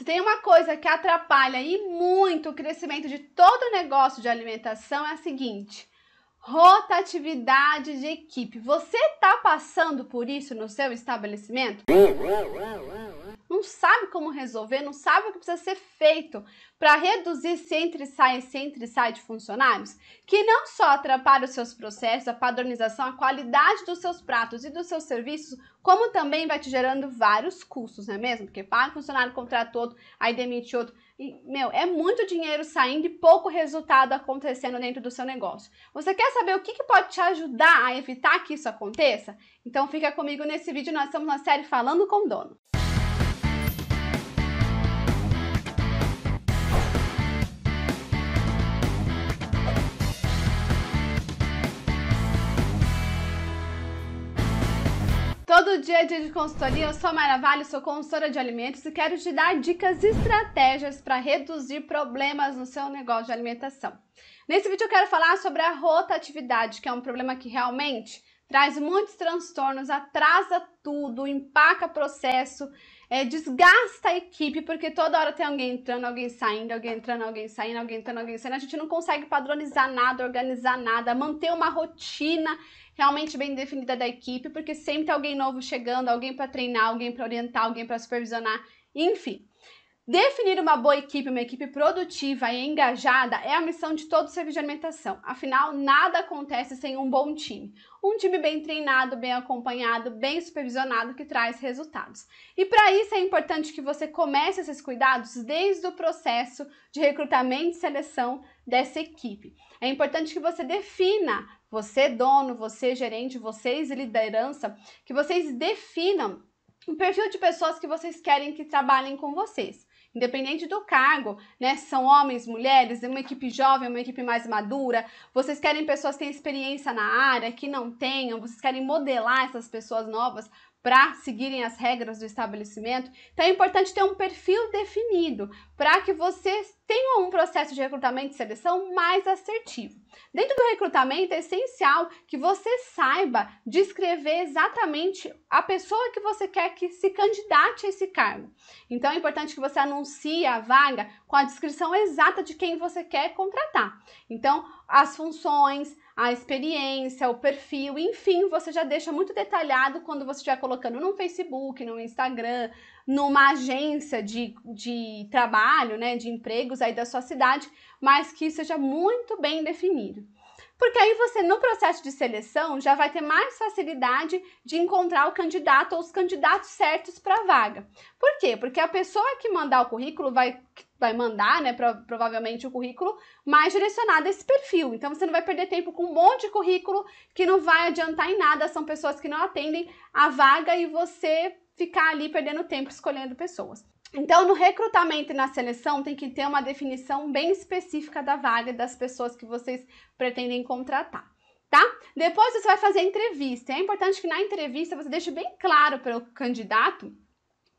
Se tem uma coisa que atrapalha e muito o crescimento de todo negócio de alimentação é a seguinte: rotatividade de equipe. Você está passando por isso no seu estabelecimento? não sabe como resolver, não sabe o que precisa ser feito para reduzir esse entre e sai, esse entre sai de funcionários, que não só atrapalha os seus processos, a padronização, a qualidade dos seus pratos e dos seus serviços, como também vai te gerando vários custos, não é mesmo? Porque paga um funcionário, contrata outro, aí demite outro. E, meu, é muito dinheiro saindo e pouco resultado acontecendo dentro do seu negócio. Você quer saber o que, que pode te ajudar a evitar que isso aconteça? Então fica comigo nesse vídeo, nós estamos na série Falando com o Dono. do Dia a Dia de Consultoria, eu sou Mara Vale, sou consultora de alimentos e quero te dar dicas e estratégias para reduzir problemas no seu negócio de alimentação. Nesse vídeo eu quero falar sobre a rotatividade, que é um problema que realmente traz muitos transtornos, atrasa tudo, empaca processo, é, desgasta a equipe, porque toda hora tem alguém entrando, alguém saindo, alguém entrando, alguém saindo, alguém entrando, alguém saindo. A gente não consegue padronizar nada, organizar nada, manter uma rotina realmente bem definida da equipe, porque sempre tem alguém novo chegando, alguém para treinar, alguém para orientar, alguém para supervisionar, enfim. Definir uma boa equipe, uma equipe produtiva e engajada é a missão de todo serviço de alimentação. Afinal, nada acontece sem um bom time. Um time bem treinado, bem acompanhado, bem supervisionado que traz resultados. E para isso é importante que você comece esses cuidados desde o processo de recrutamento e seleção dessa equipe. É importante que você defina, você dono, você gerente, vocês liderança, que vocês definam um perfil de pessoas que vocês querem que trabalhem com vocês independente do cargo, né? Se são homens, mulheres, uma equipe jovem, uma equipe mais madura, vocês querem pessoas que têm experiência na área, que não tenham, vocês querem modelar essas pessoas novas para seguirem as regras do estabelecimento. Então é importante ter um perfil definido para que você tenha um processo de recrutamento e seleção mais assertivo. Dentro do recrutamento é essencial que você saiba descrever exatamente a pessoa que você quer que se candidate a esse cargo. Então é importante que você anuncie a vaga com a descrição exata de quem você quer contratar. Então, as funções, a experiência, o perfil, enfim, você já deixa muito detalhado quando você estiver colocando no Facebook, no Instagram, numa agência de, de trabalho, né, de empregos aí da sua cidade, mas que seja muito bem definido. Porque aí você, no processo de seleção, já vai ter mais facilidade de encontrar o candidato ou os candidatos certos para a vaga. Por quê? Porque a pessoa que mandar o currículo vai, vai mandar, né, pro, provavelmente, o currículo mais direcionado a esse perfil. Então você não vai perder tempo com um monte de currículo que não vai adiantar em nada, são pessoas que não atendem a vaga e você ficar ali perdendo tempo escolhendo pessoas. Então, no recrutamento e na seleção, tem que ter uma definição bem específica da vaga e das pessoas que vocês pretendem contratar tá? Depois você vai fazer entrevista. É importante que na entrevista você deixe bem claro para o candidato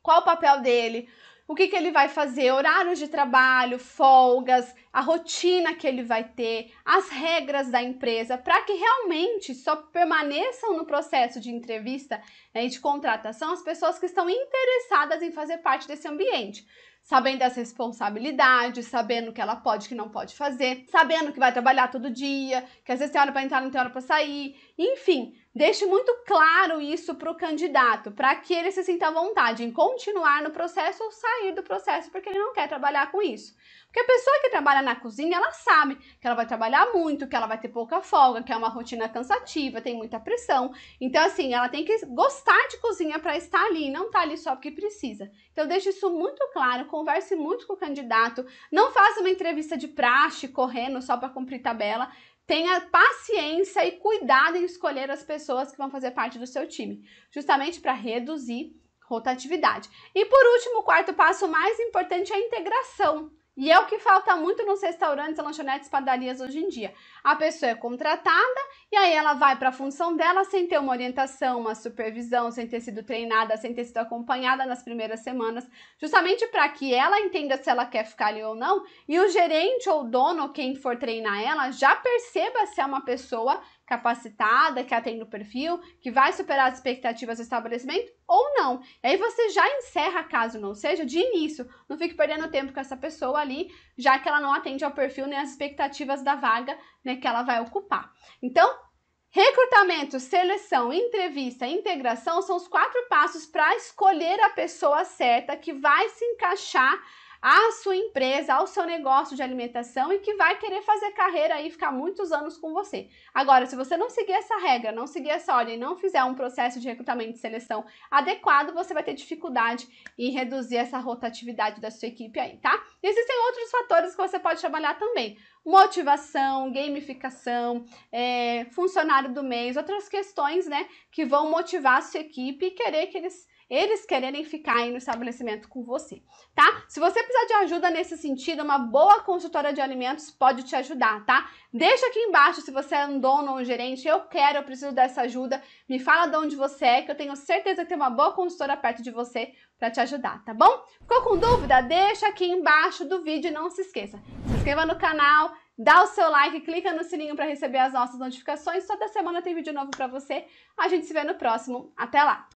qual o papel dele, o que, que ele vai fazer, horários de trabalho, folgas, a rotina que ele vai ter, as regras da empresa, para que realmente só permaneçam no processo de entrevista né, e de contratação as pessoas que estão interessadas em fazer parte desse ambiente sabendo as responsabilidades, sabendo o que ela pode e que não pode fazer, sabendo que vai trabalhar todo dia, que às vezes tem hora para entrar, não tem hora para sair, enfim, Deixe muito claro isso para o candidato, para que ele se sinta à vontade em continuar no processo ou sair do processo, porque ele não quer trabalhar com isso. Porque a pessoa que trabalha na cozinha, ela sabe que ela vai trabalhar muito, que ela vai ter pouca folga, que é uma rotina cansativa, tem muita pressão. Então, assim, ela tem que gostar de cozinha para estar ali, não estar tá ali só porque precisa. Então, deixe isso muito claro converse muito com o candidato, não faça uma entrevista de praxe correndo só para cumprir tabela. Tenha paciência e cuidado em escolher as pessoas que vão fazer parte do seu time, justamente para reduzir rotatividade. E por último, o quarto passo mais importante é a integração. E é o que falta muito nos restaurantes, lanchonetes, padarias hoje em dia. A pessoa é contratada e aí ela vai para a função dela sem ter uma orientação, uma supervisão, sem ter sido treinada, sem ter sido acompanhada nas primeiras semanas, justamente para que ela entenda se ela quer ficar ali ou não e o gerente ou dono, quem for treinar ela, já perceba se é uma pessoa capacitada, que atende o perfil, que vai superar as expectativas do estabelecimento ou não. E aí você já encerra, caso não seja, de início. Não fique perdendo tempo com essa pessoa ali, já que ela não atende ao perfil nem às expectativas da vaga né, que ela vai ocupar. Então, Recrutamento, seleção, entrevista, integração são os quatro passos para escolher a pessoa certa que vai se encaixar à sua empresa, ao seu negócio de alimentação e que vai querer fazer carreira e ficar muitos anos com você. Agora, se você não seguir essa regra, não seguir essa ordem, não fizer um processo de recrutamento e seleção adequado, você vai ter dificuldade em reduzir essa rotatividade da sua equipe aí, tá? E existem outros fatores que você pode trabalhar também. Motivação, gamificação, é, funcionário do mês, outras questões, né, que vão motivar a sua equipe e querer que eles eles quererem ficar aí no estabelecimento com você, tá? Se você precisar de ajuda nesse sentido, uma boa consultora de alimentos pode te ajudar, tá? Deixa aqui embaixo se você é um dono ou um gerente, eu quero, eu preciso dessa ajuda, me fala de onde você é, que eu tenho certeza que tem uma boa consultora perto de você para te ajudar, tá bom? Ficou com dúvida? Deixa aqui embaixo do vídeo e não se esqueça, se inscreva no canal, dá o seu like, clica no sininho para receber as nossas notificações. Toda semana tem vídeo novo para você. A gente se vê no próximo. Até lá!